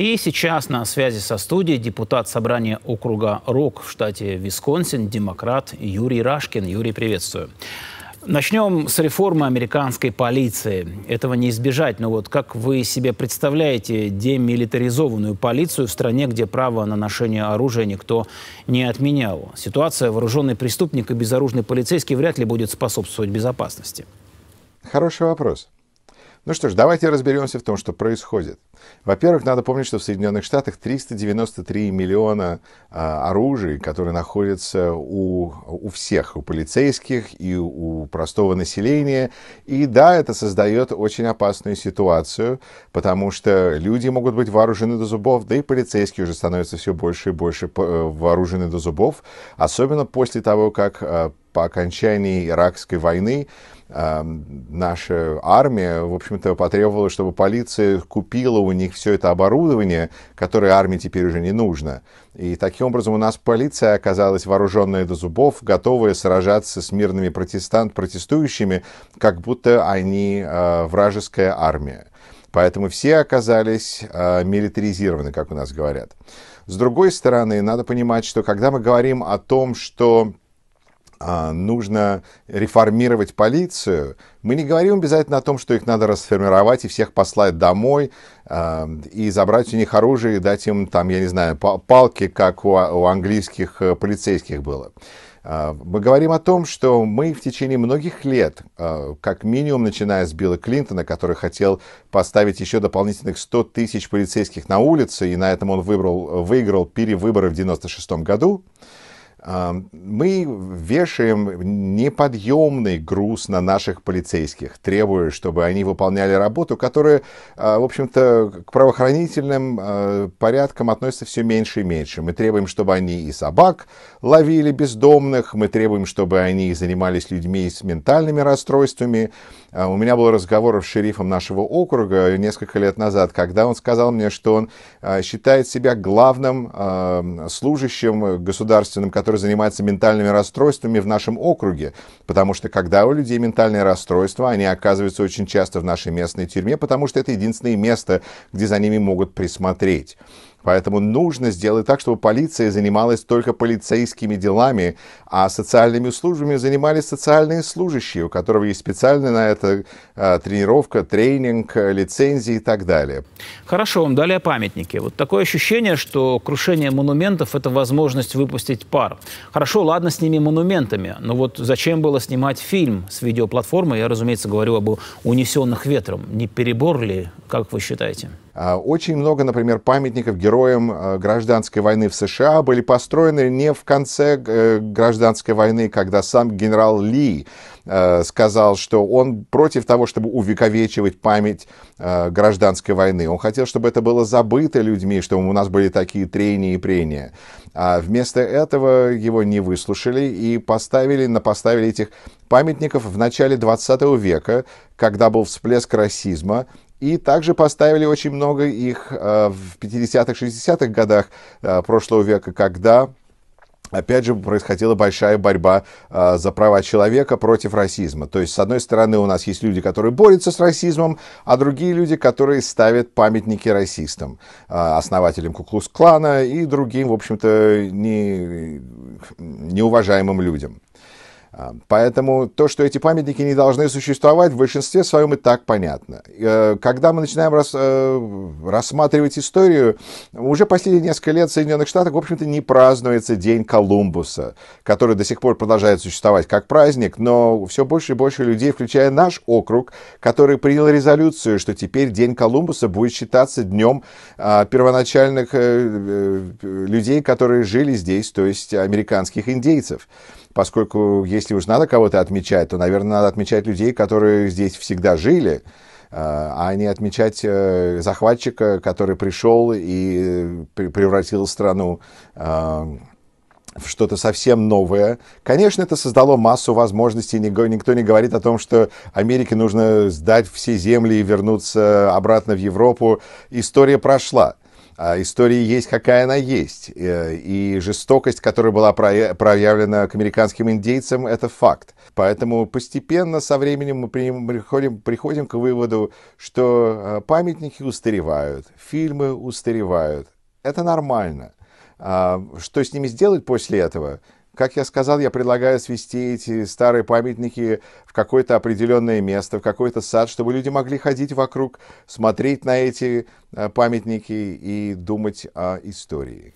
И сейчас на связи со студией депутат собрания округа РОК в штате Висконсин, демократ Юрий Рашкин. Юрий, приветствую. Начнем с реформы американской полиции. Этого не избежать, но вот как вы себе представляете демилитаризованную полицию в стране, где право на ношение оружия никто не отменял? Ситуация вооруженный преступник и безоружный полицейский вряд ли будет способствовать безопасности. Хороший вопрос. Ну что ж, давайте разберемся в том, что происходит. Во-первых, надо помнить, что в Соединенных Штатах 393 миллиона э, а, оружий, которые находятся у, у всех, у полицейских и у простого населения. И да, это создает очень опасную ситуацию, потому что люди могут быть вооружены до зубов, да и полицейские уже становятся все больше и больше э, вооружены до зубов, особенно после того, как э, по окончании Иракской войны а, наша армия, в общем-то, потребовала, чтобы полиция купила у них все это оборудование, которое армии теперь уже не нужно. И таким образом у нас полиция оказалась вооруженная до зубов, готовая сражаться с мирными протестант, протестующими, как будто они э, вражеская армия. Поэтому все оказались э, милитаризированы, как у нас говорят. С другой стороны, надо понимать, что когда мы говорим о том, что а, нужно реформировать полицию, мы не говорим обязательно о том, что их надо расформировать и всех послать домой а, и забрать у них оружие и дать им, там, я не знаю, палки, как у, английских э, полицейских было. А, мы говорим о том, что мы в течение многих лет, как минимум начиная с Билла Клинтона, который хотел поставить еще дополнительных 100 тысяч полицейских на улице, и на этом он выбрал, выиграл перевыборы в 1996 году, мы вешаем неподъемный груз на наших полицейских, требуя, чтобы они выполняли работу, которая, а, в общем-то, к правоохранительным а, порядкам относится все меньше и меньше. Мы требуем, чтобы они и собак ловили бездомных, мы требуем, чтобы они занимались людьми с ментальными расстройствами, а, у меня был разговор с шерифом нашего округа несколько лет назад, когда он сказал мне, что он а, считает себя главным а, служащим государственным, который занимается ментальными расстройствами в нашем округе. Потому что когда у людей ментальные расстройства, они оказываются очень часто в нашей местной тюрьме, потому что это единственное место, где за ними могут присмотреть. Поэтому нужно сделать так, чтобы полиция занималась только полицейскими делами, а социальными службами занимались социальные служащие, у которых есть специальная на это э, тренировка, тренинг, э, лицензии и так далее. Хорошо, вам дали о памятнике. Вот такое ощущение, что крушение монументов – это возможность выпустить пар. Хорошо, ладно, с ними монументами, но вот зачем было снимать фильм с видеоплатформы? Я, разумеется, говорю об унесенных ветром. Не перебор ли, как вы считаете? А, очень много, например, памятников героям а, гражданской войны в США были построены не в конце э, гражданской войны, когда сам генерал Ли э, сказал, что он против того, чтобы увековечивать память э, гражданской войны. Он хотел, чтобы это было забыто людьми, чтобы у нас были такие трения и прения. А вместо этого его не выслушали и поставили, поставили этих памятников в начале 20 века, когда был всплеск расизма, и также поставили очень много их э, в 50-х, 60-х годах э, прошлого века, когда опять же, происходила большая борьба э, за права человека против расизма. То есть, с одной стороны, у нас есть люди, которые борются с расизмом, а другие люди, которые ставят памятники расистам, э, основателям Куклус-клана и другим, в общем-то, не, неуважаемым людям. Поэтому то, что эти памятники не должны существовать, в большинстве своем и так понятно. Э, когда мы начинаем рас, э, рассматривать историю, уже последние несколько лет в Соединенных Штатах, в общем-то, не празднуется День Колумбуса, который до сих пор продолжает существовать как праздник, но все больше и больше людей, включая наш округ, который принял резолюцию, что теперь День Колумбуса будет считаться днем а, первоначальных э, людей, которые жили здесь, то есть американских индейцев поскольку если уж надо кого-то отмечать, то, наверное, надо отмечать людей, которые здесь всегда жили, а, а не отмечать э, захватчика, который пришел и э, превратил страну а, в что-то совсем новое. Конечно, это создало массу возможностей. Никто не говорит о том, что Америке нужно сдать все земли и вернуться обратно в Европу. История прошла. А история есть, какая она есть. Э, и жестокость, которая была проявлена к американским индейцам, это факт. Поэтому постепенно со временем мы приходим, приходим к выводу, что э, памятники устаревают, фильмы устаревают. Это нормально. А что с ними сделать после этого? Как я сказал, я предлагаю свести эти старые памятники в какое-то определенное место, в какой-то сад, чтобы люди могли ходить вокруг, смотреть на эти э, памятники и думать о истории.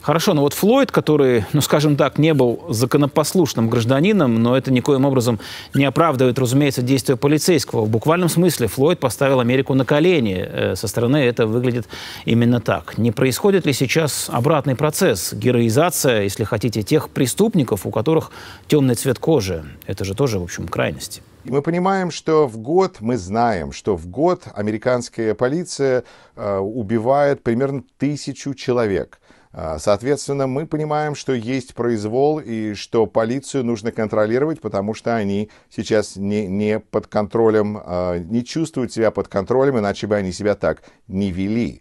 Хорошо, но вот Флойд, который, ну скажем так, не был законопослушным гражданином, но это никоим образом не оправдывает, разумеется, действия полицейского. В буквальном смысле Флойд поставил Америку на колени. Э, со стороны это выглядит именно так. Не происходит ли сейчас обратный процесс, героизация, если хотите, тех преступников, у которых темный цвет кожи? Это же тоже, в общем, крайности. Мы понимаем, что в год, мы знаем, что в год американская полиция э, убивает примерно тысячу человек. А, соответственно, мы понимаем, что есть произвол и что полицию нужно контролировать, потому что они сейчас не, не под контролем, а, не чувствуют себя под контролем, иначе бы они себя так не вели.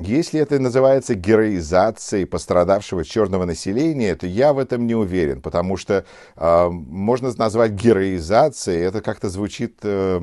Если это называется героизацией пострадавшего черного населения, то я в этом не уверен, потому что можно назвать героизацией, это как-то звучит э,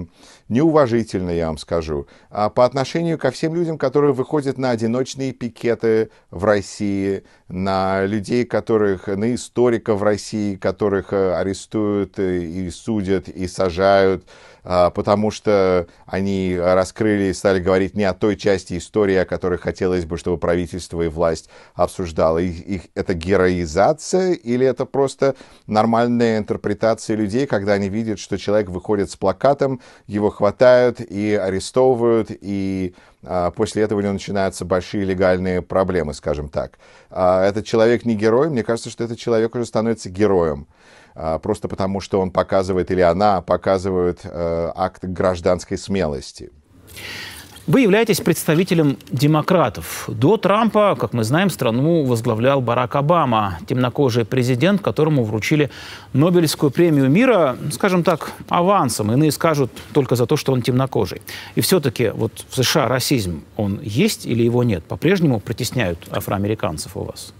неуважительно, я вам скажу, а по отношению ко всем людям, которые выходят на одиночные пикеты в России, на людей, которых, на историков в России, которых э, арестуют э, и судят и сажают, а, потому что они раскрыли и стали говорить не о той части истории, о которой хотелось бы, чтобы правительство и власть обсуждало. Их, их, это героизация или это просто нормальная интерпретация людей, когда они видят, что человек выходит с плакатом, его хватают и арестовывают, и а, после этого у него начинаются большие легальные проблемы, скажем так. А, этот человек не герой, мне кажется, что этот человек уже становится героем. А, просто потому, что он показывает или она показывает э, акт гражданской смелости. Вы являетесь представителем демократов. До Трампа, как мы знаем, страну возглавлял Барак Обама, темнокожий президент, которому вручили Нобелевскую премию мира, скажем так, авансом. Иные скажут только за то, что он темнокожий. И все-таки вот в США расизм, он есть или его нет? По-прежнему притесняют афроамериканцев у вас?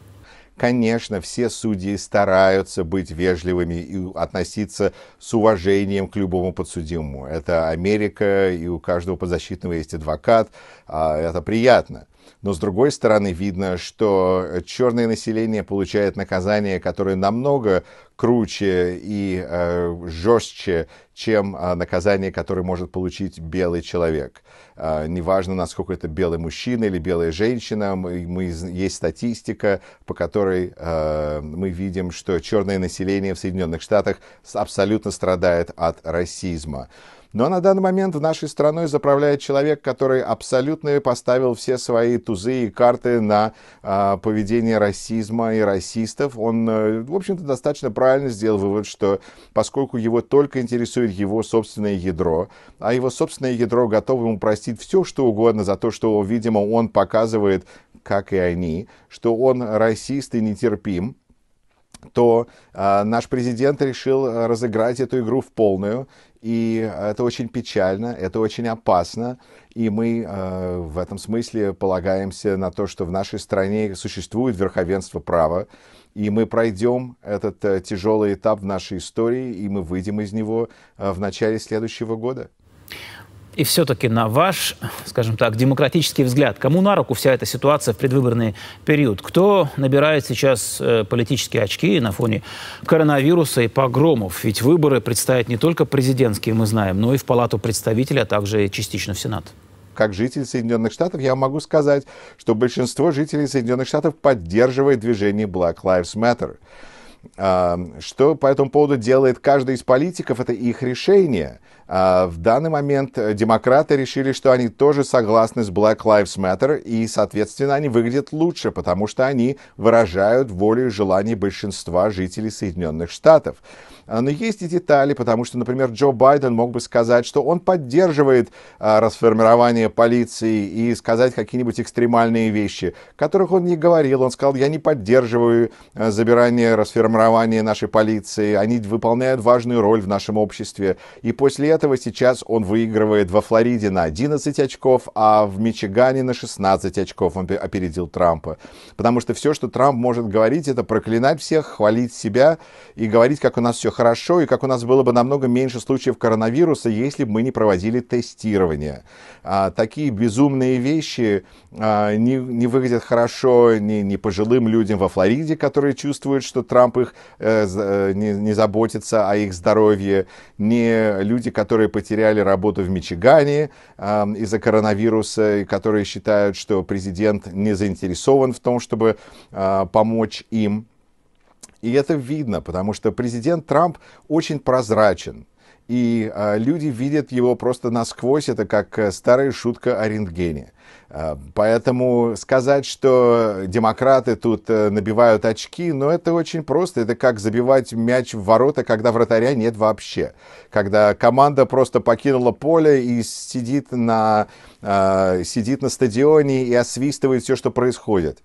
Конечно, все судьи стараются быть вежливыми и относиться с уважением к любому подсудимому. Это Америка, и у каждого подзащитного есть адвокат. А это приятно. Но с другой стороны видно, что черное население получает наказание, которое намного круче и э, жестче, чем э, наказание, которое может получить белый человек. Э, неважно, насколько это белый мужчина или белая женщина, мы, мы, есть статистика, по которой э, мы видим, что черное население в Соединенных Штатах абсолютно страдает от расизма. Но на данный момент в нашей страной заправляет человек, который абсолютно поставил все свои тузы и карты на э, поведение расизма и расистов. Он, э, в общем-то, достаточно правильно сделал вывод, что поскольку его только интересует его собственное ядро, а его собственное ядро готово ему простить все, что угодно за то, что, видимо, он показывает, как и они, что он расист и нетерпим, то э, наш президент решил разыграть эту игру в полную и э, это очень печально, это очень опасно. И мы э, в этом смысле полагаемся на то, что в нашей стране существует верховенство права. И мы пройдем этот э, тяжелый этап в нашей истории, и мы выйдем из него э, в начале следующего года. И все-таки на ваш, скажем так, демократический взгляд, кому на руку вся эта ситуация в предвыборный период? Кто набирает сейчас э, политические очки на фоне коронавируса и погромов? Ведь выборы предстоят не только президентские, мы знаем, но и в Палату представителей, а также частично в Сенат как житель Соединенных Штатов, я могу сказать, что большинство жителей Соединенных Штатов поддерживает движение Black Lives Matter. А, что по этому поводу делает каждый из политиков, это их решение. А, в данный момент э, демократы решили, что они тоже согласны с Black Lives Matter, и, соответственно, они выглядят лучше, потому что они выражают волю и желание большинства жителей Соединенных Штатов. А, но есть и детали, потому что, например, Джо Байден мог бы сказать, что он поддерживает а, расформирование полиции и сказать какие-нибудь экстремальные вещи, которых он не говорил. Он сказал, я не поддерживаю э, забирание, расформирование нашей полиции, они выполняют важную роль в нашем обществе. И после этого сейчас он выигрывает во Флориде на 11 очков, а в Мичигане на 16 очков он опередил Трампа. Потому что все, что Трамп может говорить, это проклинать всех, хвалить себя и говорить, как у нас все хорошо и как у нас было бы намного меньше случаев коронавируса, если бы мы не проводили тестирование. А, такие безумные вещи а, не, не выглядят хорошо ни, ни пожилым людям во Флориде, которые чувствуют, что Трамп их э, э не, не заботится о их здоровье, не люди, которые которые потеряли работу в Мичигане э, из-за коронавируса, и которые считают, что президент не заинтересован в том, чтобы э, помочь им. И это видно, потому что президент Трамп очень прозрачен и э, люди видят его просто насквозь, это как э, старая шутка о рентгене. Э, поэтому сказать, что демократы тут э, набивают очки, но ну, это очень просто. Это как забивать мяч в ворота, когда вратаря нет вообще. Когда команда просто покинула поле и сидит на, э, сидит на стадионе и освистывает все, что происходит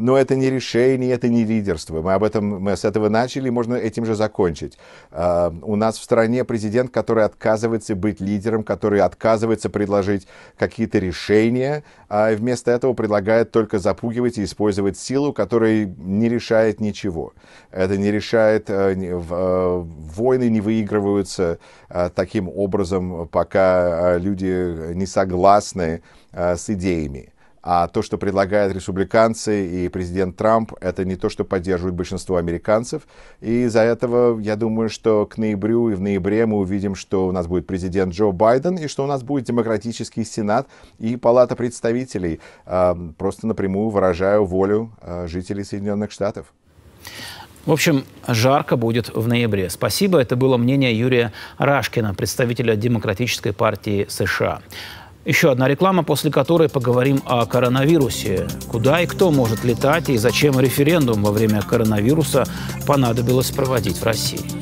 но это не решение, это не лидерство. Мы об этом, мы с этого начали, можно этим же закончить. А, у нас в стране президент, который отказывается быть лидером, который отказывается предложить какие-то решения, а вместо этого предлагает только запугивать и использовать силу, которая не решает ничего. Это не решает, э, э, войны не выигрываются э, таким образом, пока люди не согласны с идеями. А то, что предлагают республиканцы и президент Трамп, это не то, что поддерживает большинство американцев. И из-за этого, я думаю, что к ноябрю и в ноябре мы увидим, что у нас будет президент Джо Байден, и что у нас будет демократический сенат и палата представителей. А, просто напрямую выражаю волю а, жителей Соединенных Штатов. В общем, жарко будет в ноябре. Спасибо. Это было мнение Юрия Рашкина, представителя Демократической партии США. Еще одна реклама, после которой поговорим о коронавирусе. Куда и кто может летать и зачем референдум во время коронавируса понадобилось проводить в России.